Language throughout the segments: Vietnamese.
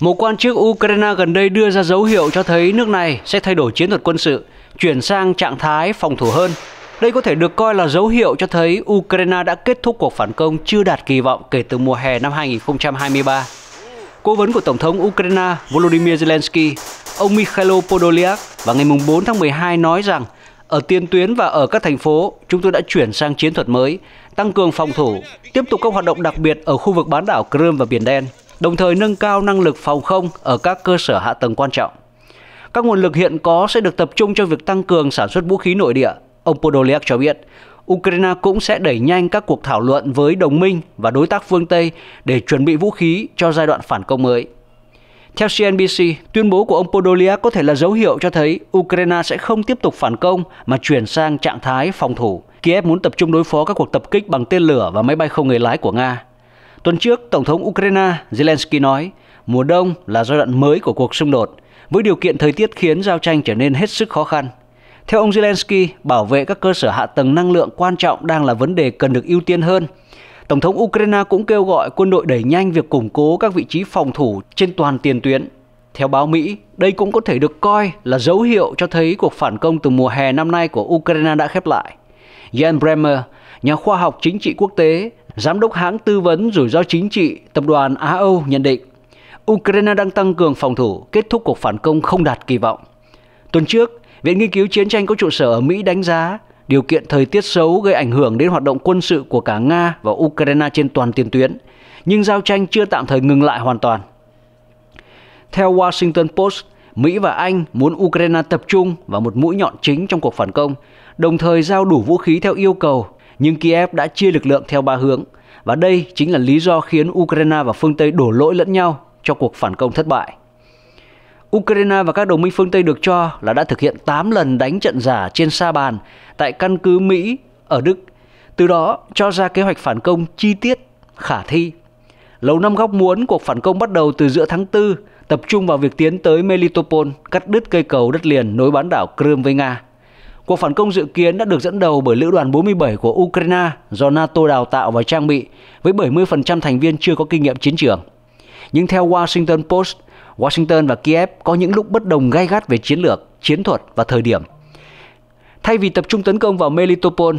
một quan chức Ukraine gần đây đưa ra dấu hiệu cho thấy nước này sẽ thay đổi chiến thuật quân sự, chuyển sang trạng thái phòng thủ hơn. Đây có thể được coi là dấu hiệu cho thấy Ukraine đã kết thúc cuộc phản công chưa đạt kỳ vọng kể từ mùa hè năm 2023. Cố vấn của Tổng thống Ukraine Volodymyr Zelensky, ông Mikhailo Podolyak vào ngày 4 tháng 12 nói rằng ở tiền tuyến và ở các thành phố, chúng tôi đã chuyển sang chiến thuật mới, tăng cường phòng thủ, tiếp tục các hoạt động đặc biệt ở khu vực bán đảo Crimea và Biển Đen đồng thời nâng cao năng lực phòng không ở các cơ sở hạ tầng quan trọng. Các nguồn lực hiện có sẽ được tập trung cho việc tăng cường sản xuất vũ khí nội địa, ông Podolyak cho biết. Ukraine cũng sẽ đẩy nhanh các cuộc thảo luận với đồng minh và đối tác phương Tây để chuẩn bị vũ khí cho giai đoạn phản công mới. Theo CNBC, tuyên bố của ông Podolyak có thể là dấu hiệu cho thấy Ukraine sẽ không tiếp tục phản công mà chuyển sang trạng thái phòng thủ. Kiev muốn tập trung đối phó các cuộc tập kích bằng tên lửa và máy bay không người lái của Nga. Tuần trước, Tổng thống Ukraine Zelensky nói mùa đông là giai đoạn mới của cuộc xung đột, với điều kiện thời tiết khiến giao tranh trở nên hết sức khó khăn. Theo ông Zelensky, bảo vệ các cơ sở hạ tầng năng lượng quan trọng đang là vấn đề cần được ưu tiên hơn. Tổng thống Ukraine cũng kêu gọi quân đội đẩy nhanh việc củng cố các vị trí phòng thủ trên toàn tiền tuyến. Theo báo Mỹ, đây cũng có thể được coi là dấu hiệu cho thấy cuộc phản công từ mùa hè năm nay của Ukraine đã khép lại. Jan Bremer, nhà khoa học chính trị quốc tế Giám đốc hãng tư vấn rủi ro chính trị tập đoàn Á Âu nhận định Ukraine đang tăng cường phòng thủ, kết thúc cuộc phản công không đạt kỳ vọng. Tuần trước, Viện Nghiên cứu Chiến tranh có trụ sở ở Mỹ đánh giá điều kiện thời tiết xấu gây ảnh hưởng đến hoạt động quân sự của cả Nga và Ukraine trên toàn tiền tuyến, nhưng giao tranh chưa tạm thời ngừng lại hoàn toàn. Theo Washington Post, Mỹ và Anh muốn Ukraine tập trung vào một mũi nhọn chính trong cuộc phản công, đồng thời giao đủ vũ khí theo yêu cầu nhưng Kiev đã chia lực lượng theo ba hướng. Và đây chính là lý do khiến Ukraine và phương Tây đổ lỗi lẫn nhau cho cuộc phản công thất bại. Ukraine và các đồng minh phương Tây được cho là đã thực hiện 8 lần đánh trận giả trên sa bàn tại căn cứ Mỹ ở Đức, từ đó cho ra kế hoạch phản công chi tiết, khả thi. Lầu Năm Góc muốn cuộc phản công bắt đầu từ giữa tháng 4, tập trung vào việc tiến tới Melitopol, cắt đứt cây cầu đất liền nối bán đảo Crimea với Nga. Cuộc phản công dự kiến đã được dẫn đầu bởi lữ đoàn 47 của Ukraine do NATO đào tạo và trang bị với 70% thành viên chưa có kinh nghiệm chiến trường. Nhưng theo Washington Post, Washington và Kiev có những lúc bất đồng gay gắt về chiến lược, chiến thuật và thời điểm. Thay vì tập trung tấn công vào Melitopol,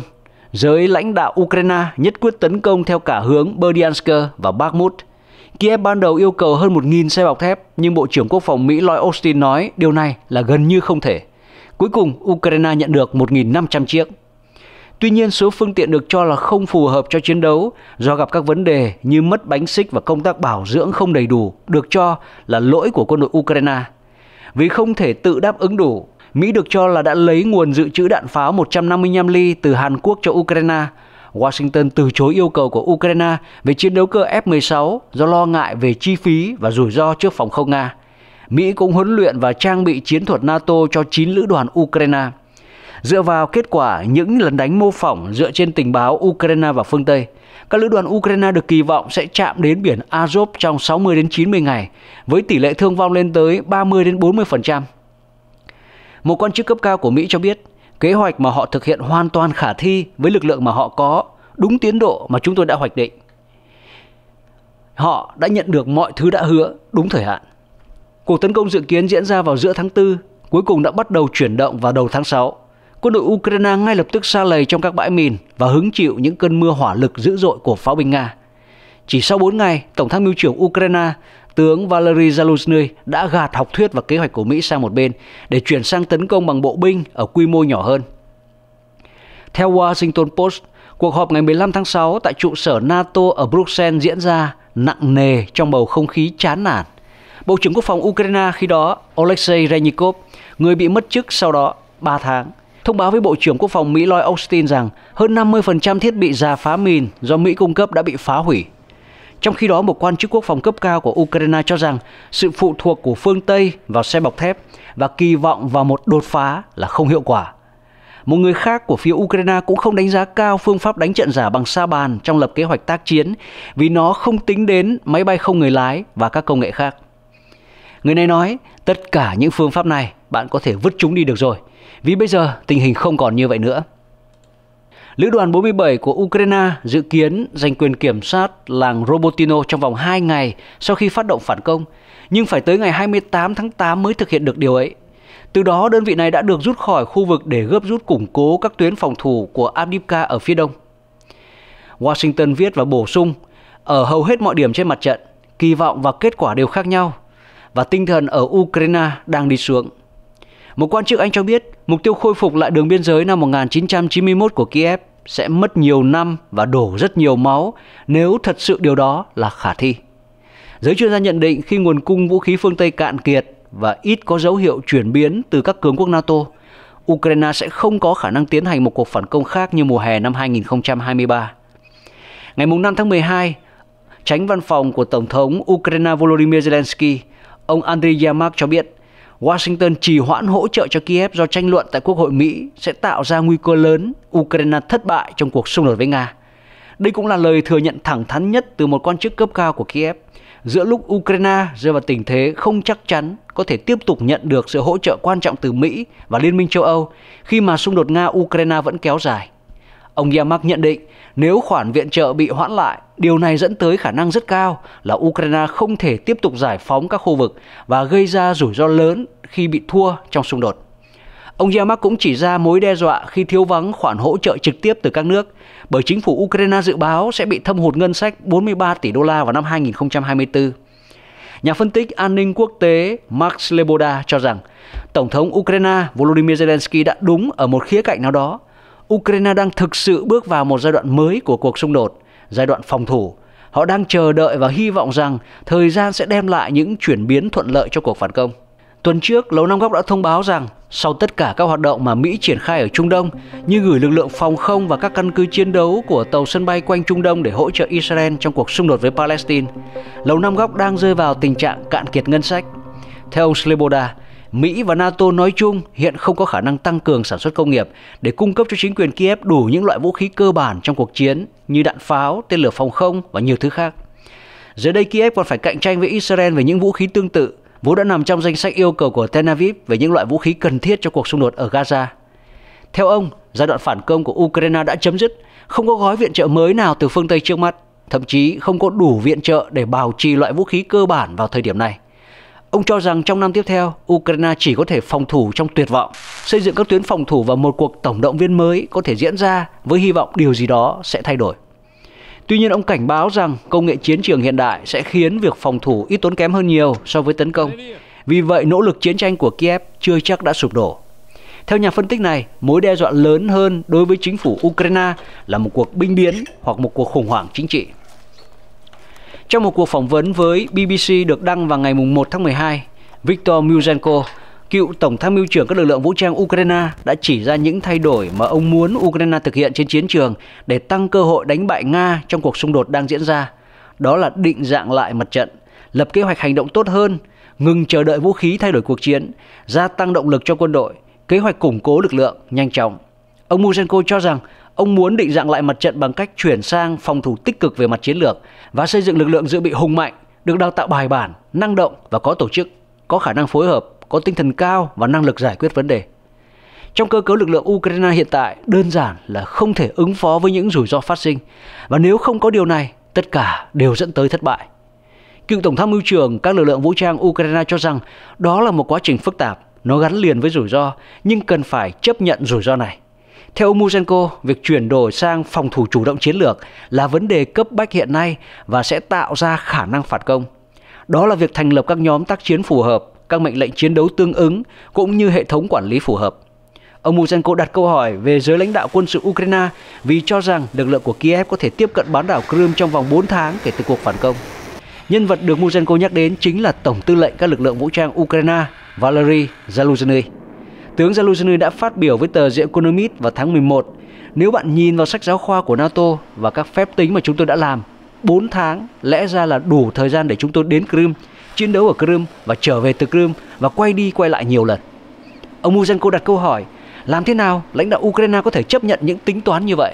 giới lãnh đạo Ukraine nhất quyết tấn công theo cả hướng Berdyansk và Bakhmut. Kiev ban đầu yêu cầu hơn 1.000 xe bọc thép, nhưng Bộ trưởng Quốc phòng Mỹ Lloyd Austin nói điều này là gần như không thể – Cuối cùng, Ukraine nhận được 1.500 chiếc. Tuy nhiên, số phương tiện được cho là không phù hợp cho chiến đấu do gặp các vấn đề như mất bánh xích và công tác bảo dưỡng không đầy đủ được cho là lỗi của quân đội Ukraine. Vì không thể tự đáp ứng đủ, Mỹ được cho là đã lấy nguồn dự trữ đạn pháo 155 ly từ Hàn Quốc cho Ukraine. Washington từ chối yêu cầu của Ukraine về chiến đấu cơ F-16 do lo ngại về chi phí và rủi ro trước phòng không Nga. Mỹ cũng huấn luyện và trang bị chiến thuật NATO cho 9 lữ đoàn Ukraine. Dựa vào kết quả những lần đánh mô phỏng dựa trên tình báo Ukraine và phương Tây, các lữ đoàn Ukraine được kỳ vọng sẽ chạm đến biển Azov trong 60 đến 90 ngày với tỷ lệ thương vong lên tới 30 đến 40%. Một quan chức cấp cao của Mỹ cho biết, kế hoạch mà họ thực hiện hoàn toàn khả thi với lực lượng mà họ có, đúng tiến độ mà chúng tôi đã hoạch định. Họ đã nhận được mọi thứ đã hứa đúng thời hạn. Cuộc tấn công dự kiến diễn ra vào giữa tháng 4, cuối cùng đã bắt đầu chuyển động vào đầu tháng 6. Quân đội Ukraine ngay lập tức xa lầy trong các bãi mìn và hứng chịu những cơn mưa hỏa lực dữ dội của pháo binh Nga. Chỉ sau 4 ngày, Tổng tham mưu trưởng Ukraine, tướng Valery Zaluzny đã gạt học thuyết và kế hoạch của Mỹ sang một bên để chuyển sang tấn công bằng bộ binh ở quy mô nhỏ hơn. Theo Washington Post, cuộc họp ngày 15 tháng 6 tại trụ sở NATO ở Bruxelles diễn ra nặng nề trong bầu không khí chán nản. Bộ trưởng Quốc phòng Ukraine khi đó Oleksiy Reznikov, người bị mất chức sau đó 3 tháng, thông báo với Bộ trưởng Quốc phòng Mỹ Lloyd Austin rằng hơn 50% thiết bị giả phá mìn do Mỹ cung cấp đã bị phá hủy. Trong khi đó, một quan chức quốc phòng cấp cao của Ukraine cho rằng sự phụ thuộc của phương Tây vào xe bọc thép và kỳ vọng vào một đột phá là không hiệu quả. Một người khác của phía Ukraine cũng không đánh giá cao phương pháp đánh trận giả bằng sa bàn trong lập kế hoạch tác chiến vì nó không tính đến máy bay không người lái và các công nghệ khác. Người này nói, tất cả những phương pháp này bạn có thể vứt chúng đi được rồi, vì bây giờ tình hình không còn như vậy nữa. Lữ đoàn 47 của Ukraine dự kiến giành quyền kiểm soát làng Robotino trong vòng 2 ngày sau khi phát động phản công, nhưng phải tới ngày 28 tháng 8 mới thực hiện được điều ấy. Từ đó, đơn vị này đã được rút khỏi khu vực để gấp rút củng cố các tuyến phòng thủ của Abdivka ở phía đông. Washington viết và bổ sung, ở hầu hết mọi điểm trên mặt trận, kỳ vọng và kết quả đều khác nhau – và tinh thần ở Ukraine đang đi xuống. Một quan chức Anh cho biết mục tiêu khôi phục lại đường biên giới năm 1991 của Kiev sẽ mất nhiều năm và đổ rất nhiều máu nếu thật sự điều đó là khả thi. Giới chuyên gia nhận định khi nguồn cung vũ khí phương Tây cạn kiệt và ít có dấu hiệu chuyển biến từ các cường quốc NATO, Ukraine sẽ không có khả năng tiến hành một cuộc phản công khác như mùa hè năm 2023. Ngày 5 tháng 12, tránh văn phòng của Tổng thống Ukraine Volodymyr Zelensky – Ông Andriy Yermak cho biết, Washington trì hoãn hỗ trợ cho Kiev do tranh luận tại Quốc hội Mỹ sẽ tạo ra nguy cơ lớn Ukraine thất bại trong cuộc xung đột với Nga. Đây cũng là lời thừa nhận thẳng thắn nhất từ một quan chức cấp cao của Kiev giữa lúc Ukraine rơi vào tình thế không chắc chắn có thể tiếp tục nhận được sự hỗ trợ quan trọng từ Mỹ và Liên minh châu Âu khi mà xung đột Nga-Ukraine vẫn kéo dài. Ông Yamak nhận định nếu khoản viện trợ bị hoãn lại, điều này dẫn tới khả năng rất cao là Ukraine không thể tiếp tục giải phóng các khu vực và gây ra rủi ro lớn khi bị thua trong xung đột. Ông Yamak cũng chỉ ra mối đe dọa khi thiếu vắng khoản hỗ trợ trực tiếp từ các nước, bởi chính phủ Ukraine dự báo sẽ bị thâm hụt ngân sách 43 tỷ đô la vào năm 2024. Nhà phân tích an ninh quốc tế Max Leboda cho rằng Tổng thống Ukraine Volodymyr Zelensky đã đúng ở một khía cạnh nào đó Ukraine đang thực sự bước vào một giai đoạn mới của cuộc xung đột, giai đoạn phòng thủ. Họ đang chờ đợi và hy vọng rằng thời gian sẽ đem lại những chuyển biến thuận lợi cho cuộc phản công. Tuần trước, Lầu Năm Góc đã thông báo rằng sau tất cả các hoạt động mà Mỹ triển khai ở Trung Đông như gửi lực lượng phòng không và các căn cứ chiến đấu của tàu sân bay quanh Trung Đông để hỗ trợ Israel trong cuộc xung đột với Palestine, Lầu Năm Góc đang rơi vào tình trạng cạn kiệt ngân sách. Theo ông Sleboda, Mỹ và NATO nói chung hiện không có khả năng tăng cường sản xuất công nghiệp để cung cấp cho chính quyền Kiev đủ những loại vũ khí cơ bản trong cuộc chiến như đạn pháo, tên lửa phòng không và nhiều thứ khác. Giờ đây Kiev còn phải cạnh tranh với Israel về những vũ khí tương tự, vốn đã nằm trong danh sách yêu cầu của Tel Aviv về những loại vũ khí cần thiết cho cuộc xung đột ở Gaza. Theo ông, giai đoạn phản công của Ukraine đã chấm dứt, không có gói viện trợ mới nào từ phương Tây trước mắt, thậm chí không có đủ viện trợ để bảo trì loại vũ khí cơ bản vào thời điểm này. Ông cho rằng trong năm tiếp theo, Ukraine chỉ có thể phòng thủ trong tuyệt vọng, xây dựng các tuyến phòng thủ và một cuộc tổng động viên mới có thể diễn ra với hy vọng điều gì đó sẽ thay đổi. Tuy nhiên ông cảnh báo rằng công nghệ chiến trường hiện đại sẽ khiến việc phòng thủ ít tốn kém hơn nhiều so với tấn công. Vì vậy nỗ lực chiến tranh của Kiev chưa chắc đã sụp đổ. Theo nhà phân tích này, mối đe dọa lớn hơn đối với chính phủ Ukraine là một cuộc binh biến hoặc một cuộc khủng hoảng chính trị. Trong một cuộc phỏng vấn với BBC được đăng vào ngày 1 tháng 12, Viktor Muzhenko, cựu tổng tham mưu trưởng các lực lượng vũ trang Ukraine đã chỉ ra những thay đổi mà ông muốn Ukraine thực hiện trên chiến trường để tăng cơ hội đánh bại Nga trong cuộc xung đột đang diễn ra. Đó là định dạng lại mặt trận, lập kế hoạch hành động tốt hơn, ngừng chờ đợi vũ khí thay đổi cuộc chiến, gia tăng động lực cho quân đội, kế hoạch củng cố lực lượng nhanh chóng. Ông Muzhenko cho rằng Ông muốn định dạng lại mặt trận bằng cách chuyển sang phòng thủ tích cực về mặt chiến lược và xây dựng lực lượng dự bị hùng mạnh, được đào tạo bài bản, năng động và có tổ chức, có khả năng phối hợp, có tinh thần cao và năng lực giải quyết vấn đề. Trong cơ cấu lực lượng Ukraine hiện tại, đơn giản là không thể ứng phó với những rủi ro phát sinh. Và nếu không có điều này, tất cả đều dẫn tới thất bại. Cựu Tổng tham mưu trưởng các lực lượng vũ trang Ukraine cho rằng đó là một quá trình phức tạp, nó gắn liền với rủi ro, nhưng cần phải chấp nhận rủi ro này. Theo ông Muzenko, việc chuyển đổi sang phòng thủ chủ động chiến lược là vấn đề cấp bách hiện nay và sẽ tạo ra khả năng phản công. Đó là việc thành lập các nhóm tác chiến phù hợp, các mệnh lệnh chiến đấu tương ứng cũng như hệ thống quản lý phù hợp. Ông Muzenko đặt câu hỏi về giới lãnh đạo quân sự Ukraine vì cho rằng lực lượng của Kiev có thể tiếp cận bán đảo Crimea trong vòng 4 tháng kể từ cuộc phản công. Nhân vật được Muzenko nhắc đến chính là Tổng tư lệnh các lực lượng vũ trang Ukraine Valery Zelensky. Tướng Zelensky đã phát biểu với tờ The Economist vào tháng 11, nếu bạn nhìn vào sách giáo khoa của NATO và các phép tính mà chúng tôi đã làm, 4 tháng lẽ ra là đủ thời gian để chúng tôi đến Crimea, chiến đấu ở Crimea và trở về từ Crimea và quay đi quay lại nhiều lần. Ông Muzenko đặt câu hỏi, làm thế nào lãnh đạo Ukraine có thể chấp nhận những tính toán như vậy?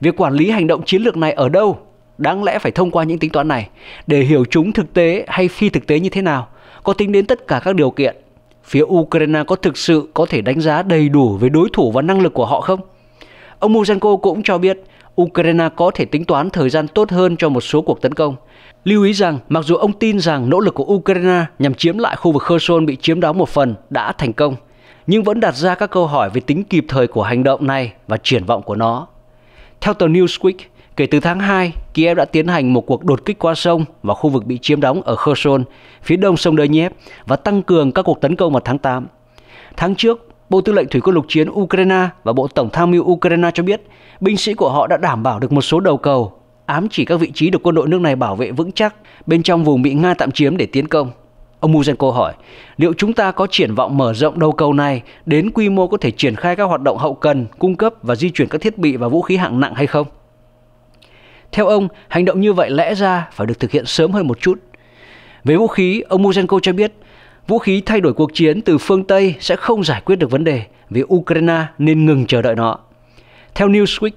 Việc quản lý hành động chiến lược này ở đâu? Đáng lẽ phải thông qua những tính toán này để hiểu chúng thực tế hay phi thực tế như thế nào, có tính đến tất cả các điều kiện phía Ukraine có thực sự có thể đánh giá đầy đủ về đối thủ và năng lực của họ không? Ông Muzenko cũng cho biết Ukraine có thể tính toán thời gian tốt hơn cho một số cuộc tấn công. Lưu ý rằng, mặc dù ông tin rằng nỗ lực của Ukraine nhằm chiếm lại khu vực Kherson bị chiếm đóng một phần đã thành công, nhưng vẫn đặt ra các câu hỏi về tính kịp thời của hành động này và triển vọng của nó. Theo tờ Newsweek, Kể từ tháng 2, Kiev đã tiến hành một cuộc đột kích qua sông và khu vực bị chiếm đóng ở Kherson, phía đông sông Donetsk và tăng cường các cuộc tấn công vào tháng 8. Tháng trước, Bộ Tư lệnh Thủy quân lục chiến Ukraine và Bộ Tổng tham mưu Ukraine cho biết binh sĩ của họ đã đảm bảo được một số đầu cầu, ám chỉ các vị trí được quân đội nước này bảo vệ vững chắc bên trong vùng bị Nga tạm chiếm để tiến công. Ông Muzenko hỏi, liệu chúng ta có triển vọng mở rộng đầu cầu này đến quy mô có thể triển khai các hoạt động hậu cần, cung cấp và di chuyển các thiết bị và vũ khí hạng nặng hay không? Theo ông, hành động như vậy lẽ ra phải được thực hiện sớm hơn một chút. Về vũ khí, ông Muzenko cho biết, vũ khí thay đổi cuộc chiến từ phương Tây sẽ không giải quyết được vấn đề vì Ukraine nên ngừng chờ đợi nó. Theo Newsweek,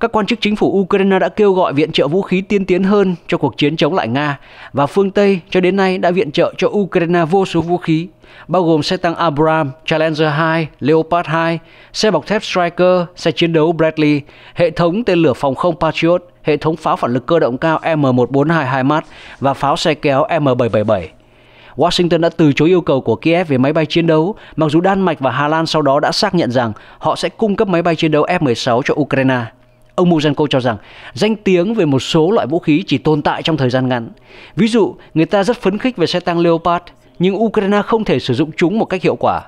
các quan chức chính phủ Ukraine đã kêu gọi viện trợ vũ khí tiên tiến hơn cho cuộc chiến chống lại Nga và phương Tây cho đến nay đã viện trợ cho Ukraine vô số vũ khí, bao gồm xe tăng Abrams, Challenger 2, Leopard 2, xe bọc thép Striker, xe chiến đấu Bradley, hệ thống tên lửa phòng không Patriot, hệ thống pháo phản lực cơ động cao M1422 HIMARS và pháo xe kéo M777. Washington đã từ chối yêu cầu của Kiev về máy bay chiến đấu, mặc dù Đan Mạch và Hà Lan sau đó đã xác nhận rằng họ sẽ cung cấp máy bay chiến đấu F-16 cho Ukraine. Ông Mujanko cho rằng danh tiếng về một số loại vũ khí chỉ tồn tại trong thời gian ngắn. Ví dụ, người ta rất phấn khích về xe tăng Leopard, nhưng Ukraine không thể sử dụng chúng một cách hiệu quả.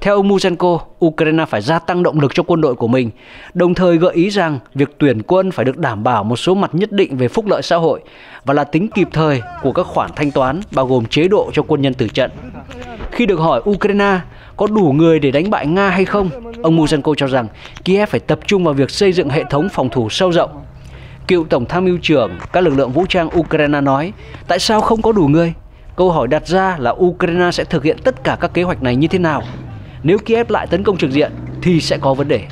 Theo ông Muzenko, Ukraine phải gia tăng động lực cho quân đội của mình, đồng thời gợi ý rằng việc tuyển quân phải được đảm bảo một số mặt nhất định về phúc lợi xã hội và là tính kịp thời của các khoản thanh toán bao gồm chế độ cho quân nhân tử trận. Khi được hỏi Ukraine có đủ người để đánh bại Nga hay không, ông Muzenko cho rằng Kiev phải tập trung vào việc xây dựng hệ thống phòng thủ sâu rộng. Cựu Tổng tham mưu trưởng các lực lượng vũ trang Ukraine nói, tại sao không có đủ người? Câu hỏi đặt ra là Ukraine sẽ thực hiện tất cả các kế hoạch này như thế nào? Nếu Kiev lại tấn công trực diện thì sẽ có vấn đề.